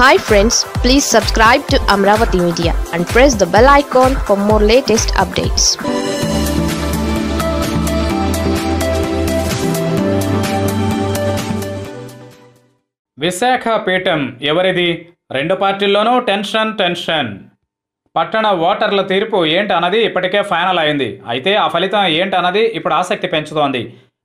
hi friends please subscribe to Amaravati media and press the bell icon for more latest updates Visakha పీఠం ఎవరిది రెండు పార్టీల్లోనూ tension tension పట్టణ ఓటర్ల తీర్పు ఏంటన్నది ఇప్పటికే ఫైనల్ అయింది అయితే ఆ ఫలితం ఏంటన్నది ఇప్పుడు ఆసక్తి పెంచుతోంది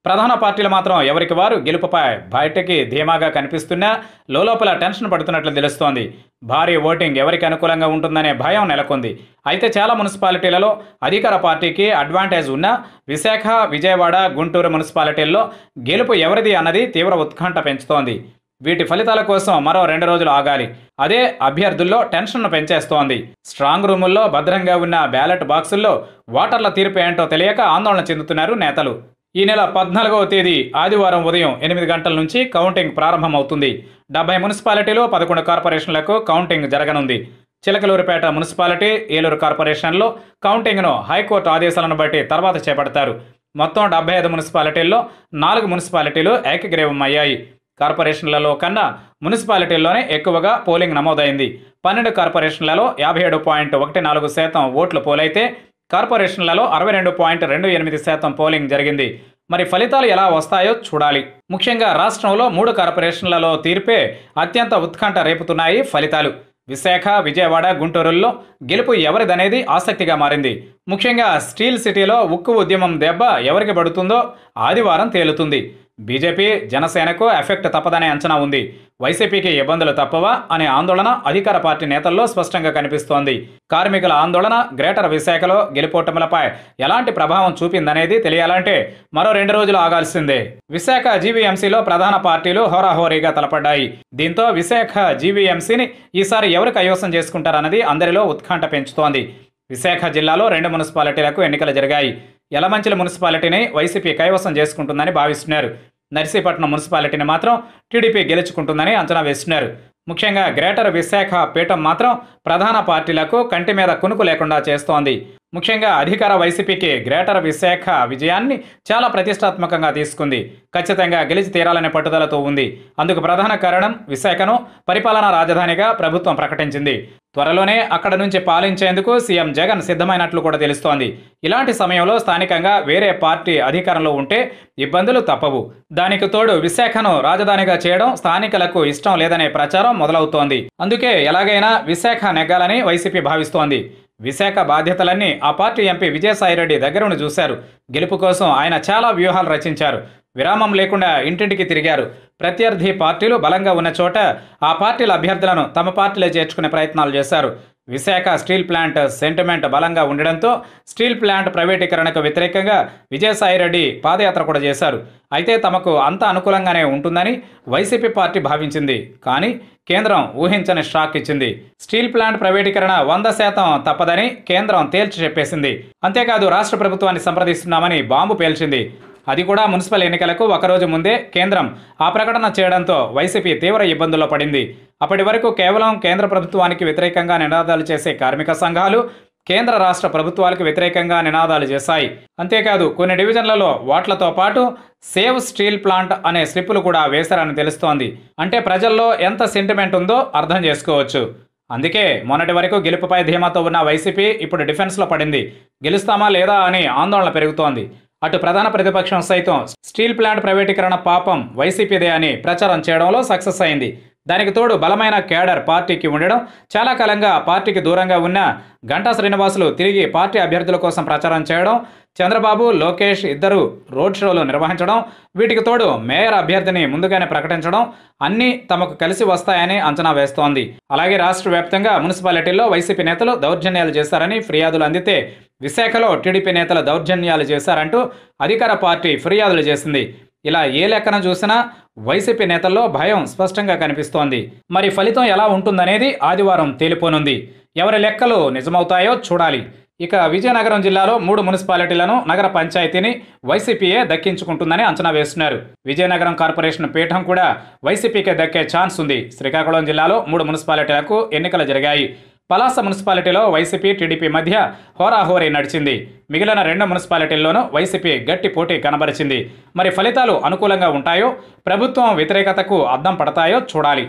ప్రధాన పార్టీలు మాత్రం ఎవరికి వారు గెలుపుపై బయటకి ధీమాగా కనిపిస్తున్నా లోపల టెన్షన్ పడుతున్నట్లు తెలుస్తోంది భారీ ఓటింగ్ ఎవరికి అనుకూలంగా ఉంటుందనే భయం నెలకొంది అయితే చాలా మున్సిపాలిటీలలో అధికార పార్టీకి అడ్వాంటేజ్ ఉన్న విశాఖ విజయవాడ గుంటూరు మున్సిపాలిటీల్లో గెలుపు ఎవరిది అన్నది తీవ్ర ఉత్కంఠ పెంచుతోంది వీటి ఫలితాల కోసం మరో రెండు రోజులు ఆగాలి అదే అభ్యర్థుల్లో టెన్షన్ను పెంచేస్తోంది స్ట్రాంగ్ రూముల్లో భద్రంగా ఉన్న బ్యాలెట్ బాక్సుల్లో ఓటర్ల తీర్పు ఏంటో తెలియక ఆందోళన చెందుతున్నారు నేతలు ఈ నెల పద్నాలుగవ తేదీ ఆదివారం ఉదయం ఎనిమిది గంటల నుంచి కౌంటింగ్ ప్రారంభమవుతుంది డెబ్బై మున్సిపాలిటీలో పదకొండు కార్పొరేషన్లకు కౌంటింగ్ జరగనుంది చిలకలూరుపేట మున్సిపాలిటీ ఏలూరు కార్పొరేషన్లో కౌంటింగ్ను హైకోర్టు ఆదేశాలను బట్టి తర్వాత చేపడతారు మొత్తం డెబ్బై ఐదు మున్సిపాలిటీల్లో నాలుగు మున్సిపాలిటీలు ఏకగ్రీవమయ్యాయి కార్పొరేషన్లలో కన్నా మున్సిపాలిటీల్లోనే ఎక్కువగా పోలింగ్ నమోదైంది పన్నెండు కార్పొరేషన్లలో యాభై ఏడు పాయింట్ ఒకటి నాలుగు శాతం ఓట్లు పోలైతే కార్పొరేషన్లలో అరవై రెండు పాయింట్ రెండు ఎనిమిది శాతం పోలింగ్ జరిగింది మరి ఫలితాలు ఎలా వస్తాయో చూడాలి ముఖ్యంగా రాష్ట్రంలో మూడు కార్పొరేషన్లలో తీర్పే అత్యంత ఉత్కంఠ రేపుతున్నాయి ఫలితాలు విశాఖ విజయవాడ గుంటూరుల్లో గెలుపు ఎవరిదనేది ఆసక్తిగా మారింది ముఖ్యంగా స్టీల్ సిటీలో ఉక్కు ఉద్యమం దెబ్బ ఎవరికి పడుతుందో ఆదివారం తేలుతుంది బీజేపీ జనసేనకు ఎఫెక్ట్ తప్పదనే అంచనా ఉంది వైసీపీకి ఇబ్బందులు తప్పవా అనే ఆందోళన అధికార పార్టీ నేతల్లో స్పష్టంగా కనిపిస్తోంది కార్మికుల ఆందోళన గ్రేటర్ విశాఖలో గెలుపోటములపై ఎలాంటి ప్రభావం చూపిందనేది తెలియాలంటే మరో రెండు రోజులు ఆగాల్సిందే విశాఖ జీవీఎంసీలో ప్రధాన పార్టీలు హోరాహోరీగా తలపడ్డాయి దీంతో విశాఖ జీవీఎంసీని ఈసారి ఎవరు కైవసం చేసుకుంటారన్నది అందరిలో ఉత్కంఠ పెంచుతోంది విశాఖ జిల్లాలో రెండు మున్సిపాలిటీలకు ఎన్నికలు జరిగాయి ఎలమంచిల మున్సిపాలిటీని వైసీపీ కైవసం చేసుకుంటుందని భావిస్తున్నారు నర్సీపట్నం మున్సిపాలిటీని మాత్రం టీడీపీ గెలుచుకుంటుందని అంచనా వేస్తున్నారు ముఖ్యంగా గ్రేటర్ విశాఖ పీఠం మాత్రం ప్రధాన పార్టీలకు కంటి మీద కునుకు లేకుండా చేస్తోంది ముఖ్యంగా అధికార వైసీపీకి గ్రేటర్ విశాఖ విజయాన్ని చాలా ప్రతిష్టాత్మకంగా తీసుకుంది ఖచ్చితంగా గెలిచి తీరాలనే పట్టుదలతో ఉంది అందుకు ప్రధాన కారణం విశాఖను పరిపాలనా రాజధానిగా ప్రభుత్వం ప్రకటించింది త్వరలోనే అక్కడ నుంచి పాలించేందుకు సీఎం జగన్ సిద్ధమైనట్లు కూడా తెలుస్తోంది ఇలాంటి సమయంలో స్థానికంగా వేరే పార్టీ అధికారంలో ఉంటే ఇబ్బందులు తప్పవు దానికి తోడు విశాఖను రాజధానిగా చేయడం స్థానికులకు ఇష్టం లేదనే ప్రచారం మొదలవుతోంది అందుకే ఎలాగైనా విశాఖ నెగ్గాలని వైసీపీ భావిస్తోంది విశాఖ బాధ్యతలన్నీ ఆ పార్టీ ఎంపీ విజయసాయిరెడ్డి దగ్గరను చూశారు గెలుపు కోసం ఆయన చాలా వ్యూహాలు రచించారు విరామం లేకుండా ఇంటింటికి తిరిగారు ప్రత్యర్థి పార్టీలు బలంగా ఉన్న చోట ఆ పార్టీల అభ్యర్థులను తమ పార్టీలో చేర్చుకునే ప్రయత్నాలు చేశారు విశాఖ స్టీల్ ప్లాంట్ సెంటిమెంట్ బలంగా ఉండడంతో స్టీల్ ప్లాంట్ ప్రైవేటీకరణకు వ్యతిరేకంగా విజయసాయిరెడ్డి పాదయాత్ర కూడా చేశారు అయితే తమకు అంత అనుకూలంగానే ఉంటుందని వైసీపీ పార్టీ భావించింది కానీ కేంద్రం ఊహించని షాక్ ఇచ్చింది స్టీల్ ప్లాంట్ ప్రైవేటీకరణ వంద శాతం తప్పదని కేంద్రం తేల్చి చెప్పేసింది అంతేకాదు రాష్ట్ర ప్రభుత్వాన్ని సంప్రదిస్తున్నామని బాంబు పేల్చింది అది కూడా మున్సిపల్ ఎన్నికలకు ఒకరోజు ముందే కేంద్రం ఆ ప్రకటన చేయడంతో వైసీపీ తీవ్ర ఇబ్బందుల్లో పడింది అప్పటి వరకు కేవలం కేంద్ర ప్రభుత్వానికి వ్యతిరేకంగా నినాదాలు చేసే కార్మిక సంఘాలు కేంద్ర రాష్ట్ర ప్రభుత్వాలకు వ్యతిరేకంగా నినాదాలు చేశాయి అంతేకాదు కొన్ని డివిజన్లలో ఓట్లతో పాటు సేవ్ స్టీల్ ప్లాంట్ అనే స్లిప్పులు కూడా వేశారని తెలుస్తోంది అంటే ప్రజల్లో ఎంత సెంటిమెంట్ ఉందో అర్థం చేసుకోవచ్చు అందుకే మొన్నటి వరకు గెలుపుపై ధీమాతో ఉన్న వైసీపీ ఇప్పుడు డిఫెన్స్లో పడింది గెలుస్తామా లేదా అని ఆందోళన పెరుగుతోంది అటు ప్రధాన ప్రతిపక్షం సైతం స్టీల్ ప్లాంట్ ప్రైవేటీకరణ పాపం వైసీపీదే అని ప్రచారం చేయడంలో సక్సెస్ అయింది దానికి తోడు బలమైన కేడర్ పార్టీకి ఉండడం చాలా కాలంగా పార్టీకి దూరంగా ఉన్న గంటా శ్రీనివాసులు తిరిగి పార్టీ అభ్యర్థుల కోసం ప్రచారం చేయడం చంద్రబాబు లోకేష్ ఇద్దరు రోడ్ షోలు నిర్వహించడం వీటికి తోడు మేయర్ అభ్యర్థిని ముందుగానే ప్రకటించడం అన్నీ తమకు కలిసి వస్తాయని అంచనా వేస్తోంది అలాగే రాష్ట్ర వ్యాప్తంగా మున్సిపాలిటీల్లో వైసీపీ నేతలు దౌర్జన్యాలు చేశారని ఫిర్యాదులు అందితే విశాఖలో టీడీపీ నేతలు దౌర్జన్యాలు చేశారంటూ అధికార పార్టీ ఫిర్యాదులు చేసింది ఇలా ఏ లెక్కన చూసినా వైసీపీ నేతల్లో భయం స్పష్టంగా కనిపిస్తోంది మరి ఫలితం ఎలా ఉంటుందనేది ఆదివారం తేలిపోనుంది ఎవరి లెక్కలు నిజమవుతాయో చూడాలి ఇక విజయనగరం జిల్లాలో మూడు మున్సిపాలిటీలను నగర పంచాయతీని వైసీపీయే దక్కించుకుంటుందని అంచనా వేస్తున్నారు విజయనగరం కార్పొరేషన్ పీఠం కూడా వైసీపీకే దక్కే ఛాన్స్ ఉంది శ్రీకాకుళం జిల్లాలో మూడు మున్సిపాలిటీలకు ఎన్నికలు జరిగాయి పలాస మున్సిపాలిటీలో వైసీపీ టీడీపీ మధ్య హోరాహోరీ నడిచింది మిగిలిన రెండు మున్సిపాలిటీల్లోనూ వైసీపీ గట్టి పోటీ కనబరిచింది మరి ఫలితాలు అనుకూలంగా ఉంటాయో ప్రభుత్వం వ్యతిరేకతకు అద్దం పడతాయో చూడాలి